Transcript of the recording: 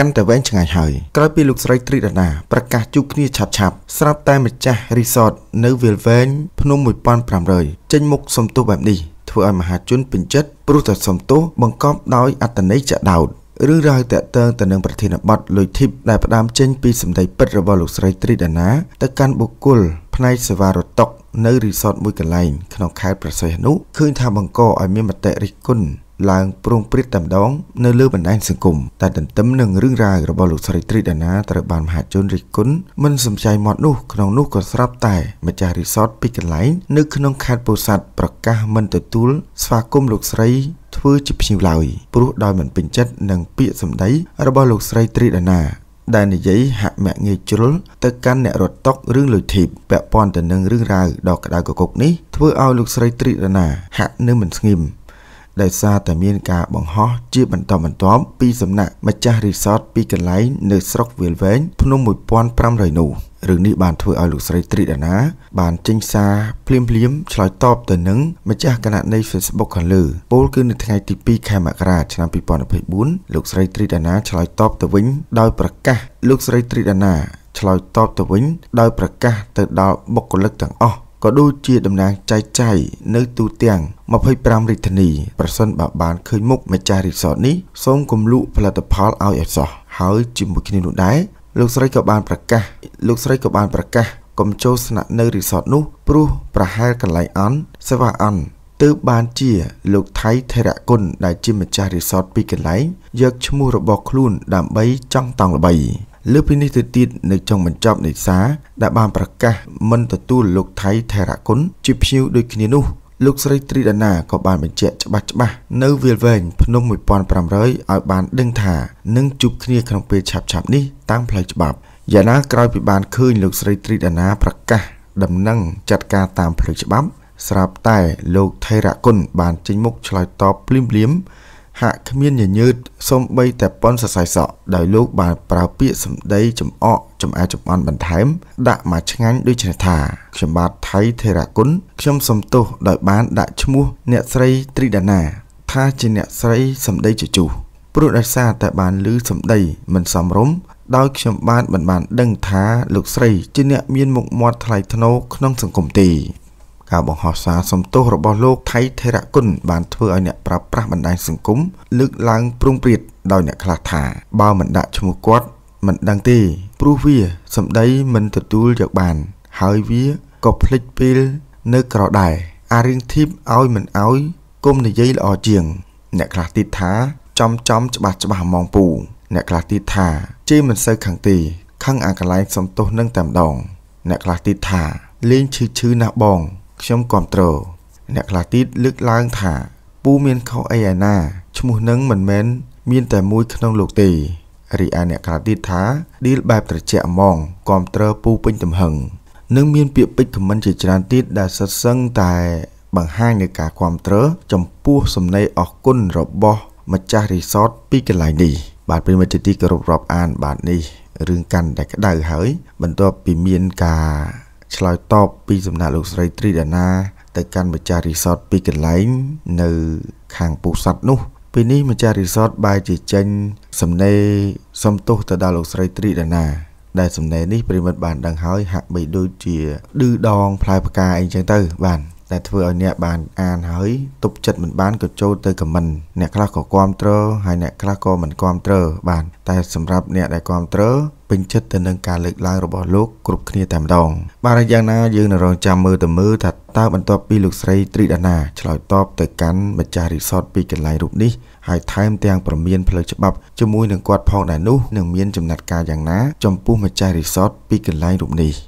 កាន់តែវែងឆ្ងាយហើយក្រោយពីលោកស្រីត្រីដណាប្រកាសជួបគ្នាឆាប់ឆាប់ស្រាប់តែម្ចាស់រីសតនៅវាលវែងភ្នំ1500ចេញមុខសំទោសបែបនេះធ្វើឲ្យមហាជនពេញចិត្តព្រោះតែសំទោសបង្កប់ដោយអត្តន័យចាក់ដោតឬរ៉ាវតាក់ទងទៅនឹងប្រធានបទលុយធីបដែលផ្ដើមចេញពីសម្ដីពិតរបស់លោកស្រីត្រីដាណាទៅកាន់បុគ្គលផ្នែកសេវារតុកនៅរីសតមួយកន្លែងក្នុងខេត្តប្រសេះនោះឃើញថាបង្កឲ្យមានមតិរិះគន់ឡើងប្រងព្រឹត្តតែម្ដង នៅលើបណ្ដាញសង្គមតែទន្ទឹមនឹងរឿងរ៉ាវរបស់លោកស្រីត្រីដាណាត្រូវបានមហាជនរិះគន់មិនសំចៃមាត់នោះក្នុងនោះក៏ស្រាប់តែម្ចាស់រីសត ពីកន្លែងនៅក្នុងខេត្តពោធិ៍សាត់ប្រកាសមិនទទួលស្វាគមន៍លោកស្រីធ្វើជាភ្ញៀវឡើយព្រោះ ដោយមិនពេញចិត្តនឹងពាក្យសម្ដីរបស់លោកស្រីត្រីដាណា ដែលនិយាយហាក់មាក់ងាយជ្រុលទៅកាន់អ្នករត់តុករឿងលុយធីបពាក់ព័ន្ធទៅនឹងរឿងរ៉ាវដ៏ក្តៅគគុកនេះធ្វើឲ្យលោកស្រីត្រីដាណាហាក់នៅមិនស្ងៀមដោយសារតែមានការបង្ហោះជាបន្តបន្ទាប់ពីសំណាក់ម្ចាស់រីសតពីកន្លែងនៅស្រុកវាលវែងភ្នំ1500នោះរឿងនេះបានធ្វើឲ្យលោកស្រីត្រីដាណា បានចេញសារភ្លាមភ្លាមឆ្លើយតបទៅនឹងម្ចាស់គណនី Facebook ខាងលើពោលគឺនៅថ្ងៃទី2ខែមករាឆ្នាំ2024លោកស្រីត្រីដាណាឆ្លើយតបទៅវិញដោយប្រកាស លោកស្រីត្រីដាណាឆ្លើយតបទៅវិញ ដោយប្រកាស ទៅដល់បុគ្គលិកទាំងអស់ក៏ដូចជាតំណាងចែកចាយនៅទូទាំង25រាជធានីប្រសិនបើបានឃើញមុខម្ចាស់រីសតនេះសូមគំលក់ផលិតផលឲ្យអសោះហើយជាមួយគ្នានោះដែរលោកស្រីក៏បានប្រកាសលោកស្រីក៏បានប្រកាសកុំចូលស្នាក់នៅរីសតនោះ ព្រោះប្រហែលកន្លែងអន់សេវាអន់ទើបបានជាលោកថៃធរគុណដែលជាម្ចាស់រីសតពីកន្លែងយកឈ្មោះរបស់ខ្លួនដើម្បីចង់តង់ល្បីលើពីនេះទៅទៀតនៅចុងបញ្ចប់នេសាដែលបានប្រកាសមិនទទួលលោកថៃថេរគុណជាភ្ញៀវដូចគ្នានោះលោកស្រីត្រីដាណាក៏បានបញ្ជាក់ច្បាស់ច្បាស់នៅវាលវែងភ្នំ1500ឲ្យបានដឹងថានឹងជួបគ្នាក្នុងពេលឆាប់ៗនេះតាមផ្លូវច្បាប់យ៉ាងណាក្រោយពីបានឃើញលោកស្រីត្រីដាណា ប្រកាសដំណឹងចាត់ការតាមផ្លូវច្បាប់ ស្រាប់តែលោកថេរគុណបានចេញមុខឆ្លើយតបភ្លាមៗហាក់គ្មានញញើតសូម្បីតែប៉ុនសរសៃសក់ដោយលោកបាន ប្រើពាក្យសម្ដីចំអកចំអាចំអន់បន្ថែមដាក់មកឆ្ងាញ់ដូចនេះថាខ្ញុំបាទថៃធេរគុណខ្ញុំសំទោសដោយបានដាក់ឈ្មោះអ្នកស្រីត្រីដាណា ថាជាអ្នកស្រីសម្ដីជជុះព្រោះដោយសារតែបានឮសម្ដីមិនសមរម្យដោយខ្ញុំបានមិនបាន ដឹងថាលោកស្រីជាអ្នកមានមុខមាត់ថ្លៃថ្នូរក្នុងសង្គមទេការបង្ហោះសារសំទោសរបស់លោកថៃថេរគុណបានធ្វើឲ្យអ្នកប្រើប្រាស់បណ្ដាញសង្គមលើកឡើងប្រុងប្រៀតដោយអ្នកខ្លះថា បើមិនដាក់ឈ្មោះគាត់មិនដឹងទេព្រោះវាសម្ដីមិនទទួលយកបានហើយវាក៏ភ្លេចពេលនៅក្រដែរអារឿងធីបឲ្យមិនឲ្យគុំនិយាយល្អជាង អ្នកខ្លះទៀតថា ចំចំច្បាស់ច្បាស់ហ្មងពូអ្នកខ្លះទៀតថាជេរមិនសូវខាងទេខាងអាកន្លែងសំទោសនឹងតែម្ដងអ្នកខ្លះទៀតថាលេងឈឺឈឺណាស់បងខ្ញុំគ្រប់គ្រងអ្នកខ្លះទៀតលើកឡើងថាពូមានខុសអីឯណាឈ្មោះនឹងមិនមែនមាន តែមួយក្នុងលោកទេរីឯអ្នកខ្លះទៀតថាឌីលបែបត្រជាក់ហ្មងគ្រប់គ្រងពូពេញទំហឹងនិងមានពាក្យពេចន៍ខមមិនជាច្រើនទៀតដែលសិតសឹងតែ បង្ហាញនៃការគ្រប់គ្រងចំពោះសម្ដីអគុណរបស់ ម្ចាស់រីសតពីកន្លែងនេះ បាទប្រិមិត្តជាទីគោរពរាប់អាន បាទនេះរឿងកាន់តែក្តៅហើយ បន្ទាប់ពីមានការឆ្លើយតបពីសំណាក់លោកស្រីត្រីដាណាទៅកាន់ម្ចាស់រីសតពីរកន្លែងនៅខាងពោធិ៍សាត់នោះពេលនេះម្ចាស់រីសតបែរជាចេញសំណេរសំទោសទៅដល់លោកស្រីត្រីដាណា ដែលសំណេរនេះប្រិមិត្តបានដឹងហើយហាក់បីដូចជាឌឺដងផ្លែផ្កាអីចឹងទៅបានដែលធ្វើឲ្យអ្នកបានអានហើយទុកចិត្តមិនបានក៏ចូលទៅខមមិន អ្នកខ្លះក៏គ្រប់គ្រងហើយអ្នកខ្លះក៏មិនគ្រប់គ្រងបាន តែសម្រាប់អ្នកដែលគ្រប់គ្រងពេញចិត្តទៅនឹងការលើកឡើងរបស់លោកគ្រប់គ្នាតែម្ដងបាទយ៉ាងណាយើងនៅរងចាំមើលទៅមើលថាតើបន្ទាប់ពីលោកស្រីត្រីដាណាឆ្លើយតបទៅកាន់ម្ចាស់រីសតពីកន្លែងរូបនេះហើយថែមទាំងប្រមានផ្លូវច្បាប់ជាមួយនឹងគាត់ផងដែរនោះនឹងមានចំណាត់ការយ៉ាងណា ចំពោះម្ចាស់រីសតពីកន្លែងរូបនេះ